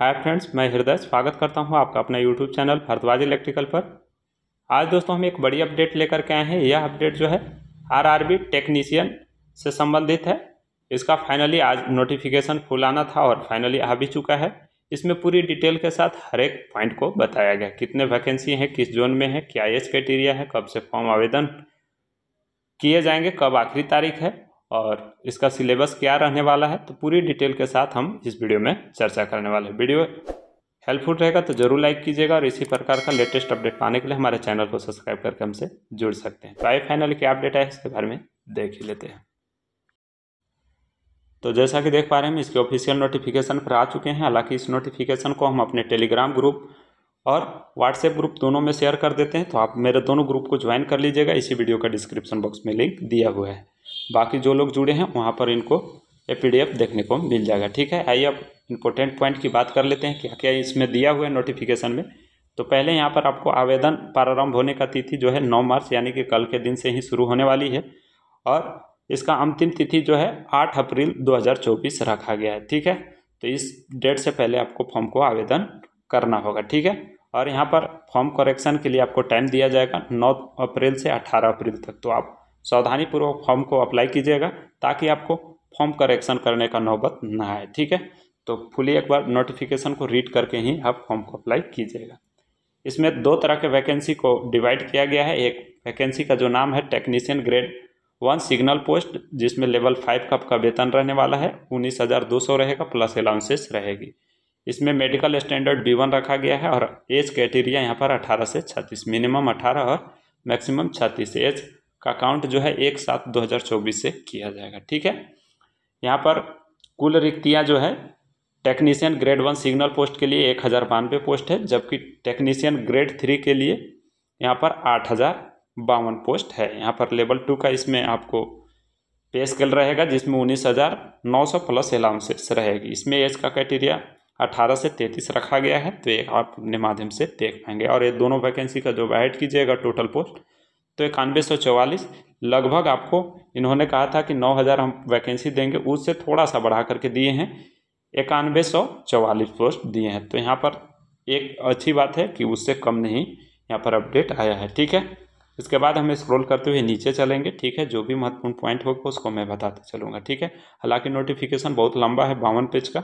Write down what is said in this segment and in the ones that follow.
hi friends मैं हृदय स्वागत करता हूं आपका अपना यूट्यूब चैनल भारद्वाज इलेक्ट्रिकल पर आज दोस्तों हम एक बड़ी अपडेट लेकर के आए हैं यह अपडेट जो है आरआरबी टेक्नीशियन से संबंधित है इसका फाइनली आज नोटिफिकेशन फुल आना था और फाइनली आ भी चुका है इसमें पूरी डिटेल के साथ हर एक पॉइंट को बताया गया कितने वैकेंसी हैं किस जोन में है क्या एज क्राइटेरिया है कब से फॉर्म आवेदन किए जाएंगे कब आखिरी तारीख है और इसका सिलेबस क्या रहने वाला है तो पूरी डिटेल के साथ हम इस वीडियो में चर्चा करने वाले हैं वीडियो हेल्पफुल रहेगा तो जरूर लाइक कीजिएगा और इसी प्रकार का लेटेस्ट अपडेट पाने के लिए हमारे चैनल को सब्सक्राइब करके हमसे जुड़ सकते हैं तो फाइनल क्या अपडेट है इसके बारे में देख ही लेते हैं तो जैसा कि देख पा रहे हैं हम इसके ऑफिशियल नोटिफिकेशन पर आ चुके हैं हालांकि इस नोटिफिकेशन को हम अपने टेलीग्राम ग्रुप और व्हाट्सएप ग्रुप दोनों में शेयर कर देते हैं तो आप मेरे दोनों ग्रुप को ज्वाइन कर लीजिएगा इसी वीडियो का डिस्क्रिप्शन बॉक्स में लिंक दिया हुआ है बाकी जो लोग जुड़े हैं वहाँ पर इनको ए पी देखने को मिल जाएगा ठीक है आइए अब इम्पोर्टेंट पॉइंट की बात कर लेते हैं क्या क्या इसमें दिया हुआ है नोटिफिकेशन में तो पहले यहाँ पर आपको आवेदन प्रारंभ होने का तिथि जो है नौ मार्च यानी कि कल के दिन से ही शुरू होने वाली है और इसका अंतिम तिथि जो है आठ अप्रैल 2024 रखा गया है ठीक है तो इस डेट से पहले आपको फॉर्म को आवेदन करना होगा ठीक है और यहाँ पर फॉर्म करेक्शन के लिए आपको टाइम दिया जाएगा नौ अप्रैल से अठारह अप्रैल तक तो आप सावधानीपूर्वक फॉर्म को अप्लाई कीजिएगा ताकि आपको फॉर्म करेक्शन करने का नौबत ना आए ठीक है तो फुली एक बार नोटिफिकेशन को रीड करके ही आप फॉर्म को अप्लाई कीजिएगा इसमें दो तरह के वैकेंसी को डिवाइड किया गया है एक वैकेंसी का जो नाम है technician grade one signal post जिसमें लेवल फाइव का आपका वेतन रहने वाला है उन्नीस हज़ार दो सौ रहेगा प्लस अलाउंसेस रहेगी इसमें मेडिकल स्टैंडर्ड बी वन रखा गया है और एज क्राइटेरिया यहाँ पर अठारह से छत्तीस मिनिमम अठारह और मैक्सिमम छत्तीस एज का काउंट जो है एक सात दो हज़ार चौबीस से किया जाएगा ठीक है यहाँ पर कुल रिक्तियाँ जो है technician grade one signal post के लिए एक हज़ार बानवे पोस्ट है जबकि टेक्नीशियन ग्रेड थ्री के लिए यहाँ पर आठ हज़ार बावन पोस्ट है यहाँ पर लेवल टू का इसमें आपको पे स्केल रहेगा जिसमें उन्नीस हज़ार नौ सौ प्लस अलाउंसेस रहेगी इसमें एज का क्राइटेरिया अठारह से तैंतीस रखा गया है तो ये आप अपने माध्यम से देख पाएंगे और ये दोनों वैकेंसी का जो ऐड कीजिएगा टोटल पोस्ट तो इक्यानवे सौ चौवालीस लगभग आपको इन्होंने कहा था कि नौ हज़ार हम वैकेंसी देंगे उससे थोड़ा सा बढ़ा करके दिए हैं इक्यानवे सौ चवालीस पोस्ट दिए हैं तो यहाँ पर एक अच्छी बात है कि उससे कम नहीं यहाँ पर अपडेट आया है ठीक है इसके बाद हम स्क्रॉल करते हुए नीचे चलेंगे ठीक है जो भी महत्वपूर्ण पॉइंट होगा उसको मैं बताते चलूँगा ठीक है हालांकि नोटिफिकेशन बहुत लंबा है बावन पेज का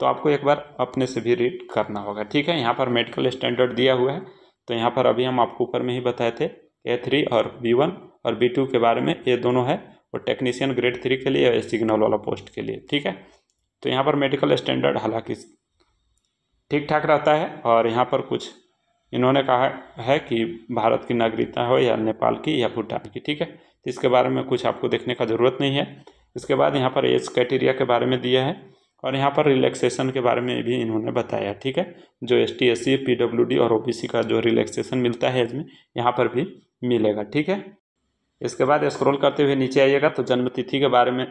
तो आपको एक बार अपने से भी रीड करना होगा ठीक है यहाँ पर मेडिकल स्टैंडर्ड दिया हुआ है तो यहाँ पर अभी हम आपको ऊपर में ही बताए थे ए थ्री और बी वन और बी टू के बारे में ये दोनों है और टेक्नीशियन ग्रेड थ्री के लिए और सिग्नल वाला पोस्ट के लिए ठीक है तो यहाँ पर मेडिकल स्टैंडर्ड हालांकि ठीक ठाक रहता है और यहाँ पर कुछ इन्होंने कहा है कि भारत की नागरिकता हो या नेपाल की या भूटान की ठीक है तो इसके बारे में कुछ आपको देखने का ज़रूरत नहीं है इसके बाद यहाँ पर एज क्राइटेरिया के बारे में दिया है और यहाँ पर रिलैक्सेशन के बारे में भी इन्होंने बताया ठीक है जो S T S C P W D और ओ बी सी का जो रिलैक्सेशन मिलता है इसमें यहाँ पर भी मिलेगा ठीक है इसके बाद स्क्रॉल करते हुए नीचे आइएगा तो जन्म तिथि के बारे में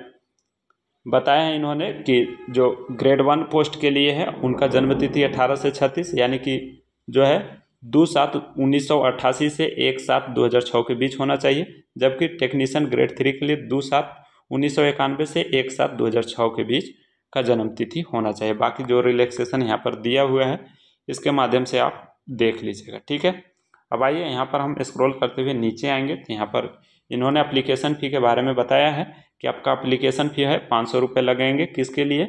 बताया है इन्होंने कि जो ग्रेड वन पोस्ट के लिए है उनका जन्म तिथि अठारह से छत्तीस यानी कि जो है दो सात उन्नीस सौ अट्ठासी से एक सात दो हज़ार छः के बीच होना चाहिए जबकि टेक्नीशियन ग्रेड थ्री के लिए दो सात उन्नीस सौ इक्यानवे से एक सात दो हज़ार छः के बीच का जन्म तिथि होना चाहिए बाकी जो रिलैक्सेशन यहाँ पर दिया हुआ है इसके माध्यम से आप देख लीजिएगा ठीक है अब आइए यहाँ पर हम स्क्रॉल करते हुए नीचे आएंगे तो यहाँ पर इन्होंने अप्लीकेशन फ़ी के बारे में बताया है कि आपका अप्लीकेशन फ़ी है पाँच सौ रुपये लगेंगे किसके लिए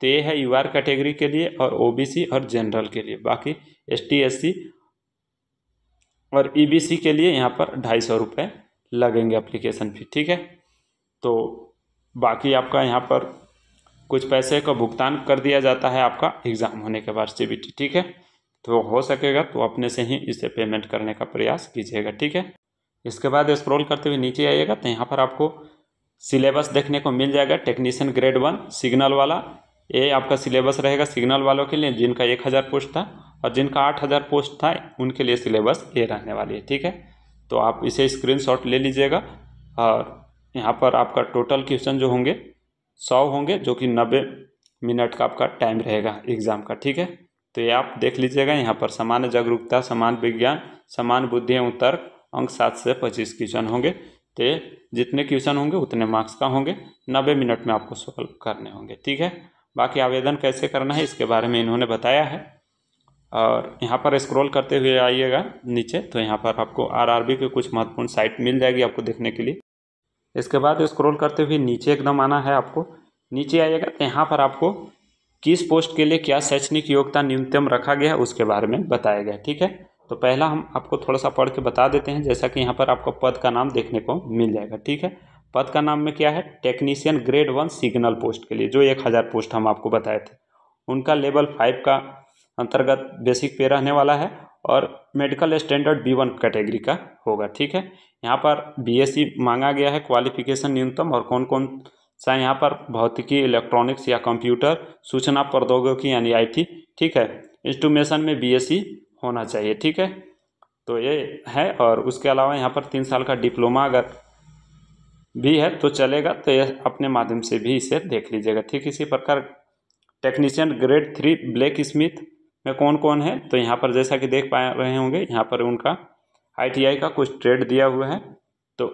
तो ये है यू आर कैटेगरी के लिए और ओ बी सी और जनरल के लिए बाकी एस टी एस सी और ई बी सी के लिए यहाँ पर ढाई सौ रुपये लगेंगे अप्लीकेशन फ़ी ठीक है तो बाकी आपका यहाँ पर कुछ पैसे का भुगतान कर दिया जाता है आपका एग्ज़ाम होने के बाद सी ठीक है तो हो सकेगा तो अपने से ही इसे पेमेंट करने का प्रयास कीजिएगा ठीक है इसके बाद स्क्रॉल करते हुए नीचे आइएगा तो यहाँ पर आपको सिलेबस देखने को मिल जाएगा टेक्नीशियन ग्रेड वन सिग्नल वाला ये आपका सिलेबस रहेगा सिग्नल वालों के लिए जिनका एक हज़ार पोस्ट था और जिनका आठ हज़ार पोस्ट था उनके लिए सिलेबस ये रहने वाली है ठीक है तो आप इसे स्क्रीनशॉट ले लीजिएगा और यहाँ पर आपका टोटल क्वेश्चन जो होंगे सौ होंगे जो कि नब्बे मिनट का आपका टाइम रहेगा एग्ज़ाम का ठीक है तो ये आप देख लीजिएगा यहाँ पर सामान्य जागरूकता समान विज्ञान समान बुद्धि एवं तर्क अंक सात से पच्चीस क्वेश्चन होंगे तो जितने क्वेश्चन होंगे उतने मार्क्स का होंगे नब्बे मिनट में आपको सॉल्व करने होंगे ठीक है बाकी आवेदन कैसे करना है इसके बारे में इन्होंने बताया है और यहाँ पर स्क्रॉल करते हुए आइएगा नीचे तो यहाँ पर आपको आरआरबी के कुछ महत्वपूर्ण साइट मिल जाएगी आपको देखने के लिए इसके बाद स्क्रॉल करते हुए नीचे एकदम आना है आपको नीचे आइएगा तो यहाँ पर आपको किस पोस्ट के लिए क्या शैक्षणिक योग्यता न्यूनतम रखा गया है उसके बारे में बताया गया ठीक है तो पहला हम आपको थोड़ा सा पढ़ के बता देते हैं जैसा कि यहाँ पर आपको पद का नाम देखने को मिल जाएगा ठीक है पद का नाम में क्या है technician grade one signal post के लिए जो एक हज़ार पोस्ट हम आपको बताए थे उनका लेवल फाइव का अंतर्गत बेसिक पे रहने वाला है और medical standard B one category का होगा ठीक है यहाँ पर बीएससी e मांगा गया है क्वालिफिकेशन न्यूनतम और कौन कौन चाहे यहाँ पर भौतिकी इलेक्ट्रॉनिक्स या कंप्यूटर सूचना प्रौद्योगिकी यानी आईटी ठीक है इंस्टूमेशन में बीएससी e होना चाहिए ठीक है तो ये है और उसके अलावा यहाँ पर तीन साल का डिप्लोमा अगर भी है तो चलेगा तो ये अपने माध्यम से भी इसे देख लीजिएगा ठीक इसी प्रकार technician grade three blacksmith में कौन कौन है तो यहाँ पर जैसा कि देख पा रहे होंगे यहाँ पर उनका आईटीआई का कुछ ट्रेड दिया हुआ है तो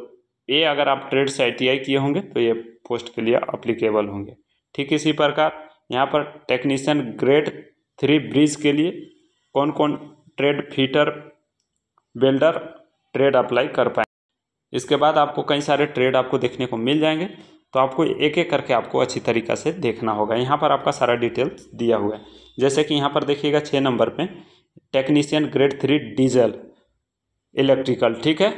ये अगर आप ट्रेड से आईटीआई किए होंगे तो ये पोस्ट के लिए अप्लीकेबल होंगे ठीक इसी प्रकार यहाँ पर टेक्नीशियन ग्रेड थ्री ब्रिज के लिए कौन कौन trade fitter builder trade apply कर पाए इसके बाद आपको कई सारे ट्रेड आपको देखने को मिल जाएंगे तो आपको एक एक करके आपको अच्छी तरीक़ा से देखना होगा यहाँ पर आपका सारा डिटेल्स दिया हुआ है जैसे कि यहाँ पर देखिएगा छः नंबर पे technician grade three diesel electrical ठीक है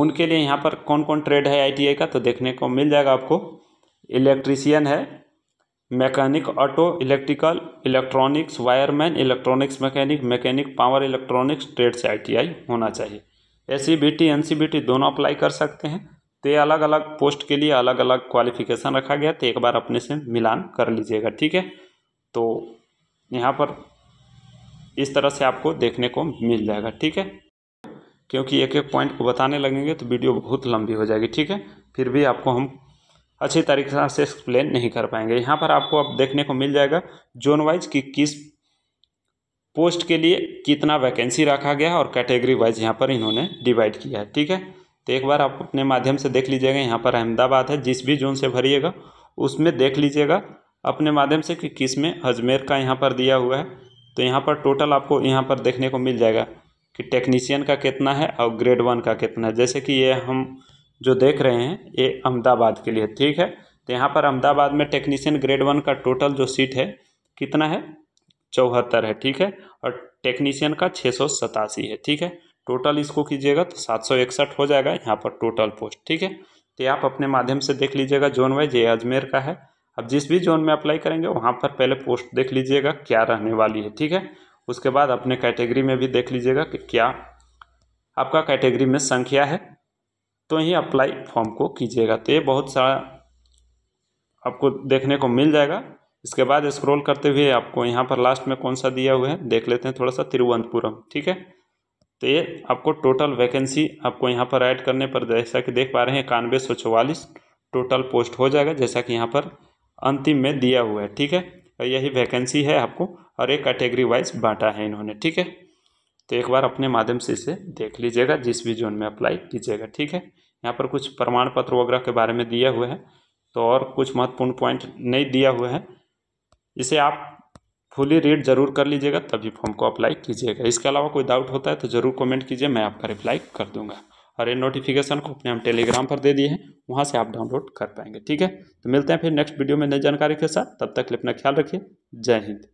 उनके लिए यहाँ पर कौन कौन ट्रेड है आई का तो देखने को मिल जाएगा आपको इलेक्ट्रीसियन है mechanic auto electrical electronics wireman electronics mechanic mechanic power electronics trade से आईटीआई होना चाहिए ए सी e दोनों अप्लाई कर सकते हैं तो ये अलग अलग पोस्ट के लिए अलग अलग क्वालिफिकेशन रखा गया तो एक बार अपने से मिलान कर लीजिएगा ठीक है तो यहाँ पर इस तरह से आपको देखने को मिल जाएगा ठीक है क्योंकि एक एक पॉइंट को बताने लगेंगे तो वीडियो बहुत लंबी हो जाएगी ठीक है फिर भी आपको हम अच्छी तरीके से एक्सप्लेन नहीं कर पाएंगे यहाँ पर आपको अब देखने को मिल जाएगा जोन वाइज कि किस पोस्ट के लिए कितना वैकेंसी रखा गया है और कैटेगरी वाइज यहाँ पर इन्होंने डिवाइड किया है ठीक है तो एक बार आप अपने माध्यम से देख लीजिएगा यहाँ पर अहमदाबाद है जिस भी जोन से भरिएगा उसमें देख लीजिएगा अपने माध्यम से कि किस में अजमेर का यहाँ पर दिया हुआ है तो यहाँ पर टोटल आपको यहाँ पर देखने को मिल जाएगा कि टेक्नीशियन का कितना है और ग्रेड वन का कितना है जैसे कि ये हम जो देख रहे हैं ये अहमदाबाद के लिए ठीक है तो यहाँ पर अहमदाबाद में टेक्नीशियन ग्रेड वन का टोटल जो सीट है कितना है चौहत्तर है ठीक है और टेक्नीशियन का छः सौ सतासी है ठीक है टोटल इसको कीजिएगा तो सात सौ इकसठ हो जाएगा यहाँ पर टोटल पोस्ट ठीक है तो आप अपने माध्यम से देख लीजिएगा जोन वाइज ये अजमेर का है अब जिस भी जोन में अप्लाई करेंगे वहाँ पर पहले पोस्ट देख लीजिएगा क्या रहने वाली है ठीक है उसके बाद अपने कैटेगरी में भी देख लीजिएगा कि क्या आपका कैटेगरी में संख्या है तो ही अप्लाई फॉर्म को कीजिएगा तो ये बहुत सारा आपको देखने को मिल जाएगा इसके बाद स्क्रॉल करते हुए आपको यहाँ पर लास्ट में कौन सा दिया हुआ है देख लेते हैं थोड़ा सा तिरुवनंतपुरम ठीक है तो ये आपको टोटल वैकेंसी आपको यहाँ पर ऐड करने पर जैसा कि देख पा रहे हैं इक्यानवे सौ टोटल पोस्ट हो जाएगा जैसा कि यहाँ पर अंतिम में दिया हुआ है ठीक है यही वैकेंसी है आपको और एक कैटेगरी वाइज बांटा है इन्होंने ठीक है तो एक बार अपने माध्यम से इसे देख लीजिएगा जिस भी जोन में अप्लाई कीजिएगा ठीक है यहाँ पर कुछ प्रमाण पत्र वगैरह के बारे में दिया हुए हैं तो और कुछ महत्वपूर्ण पॉइंट नहीं दिया हुए हैं इसे आप फुली रीड जरूर कर लीजिएगा तभी फॉर्म को अप्लाई कीजिएगा इसके अलावा कोई डाउट होता है तो ज़रूर कमेंट कीजिए मैं आपका रिप्लाई कर दूंगा और ये नोटिफिकेशन को अपने हम टेलीग्राम पर दे दिए हैं वहाँ से आप डाउनलोड कर पाएंगे ठीक है तो मिलते हैं फिर नेक्स्ट वीडियो में नई जानकारी के साथ तब तक अपना ख्याल रखिए जय हिंद